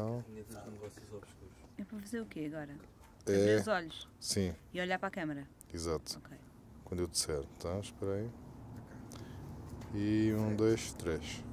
Não. É para fazer o quê agora? É. Abrir os olhos? Sim. E olhar para a câmera? Exato. Quando eu disser, tá? Espera aí. E um, dois, três.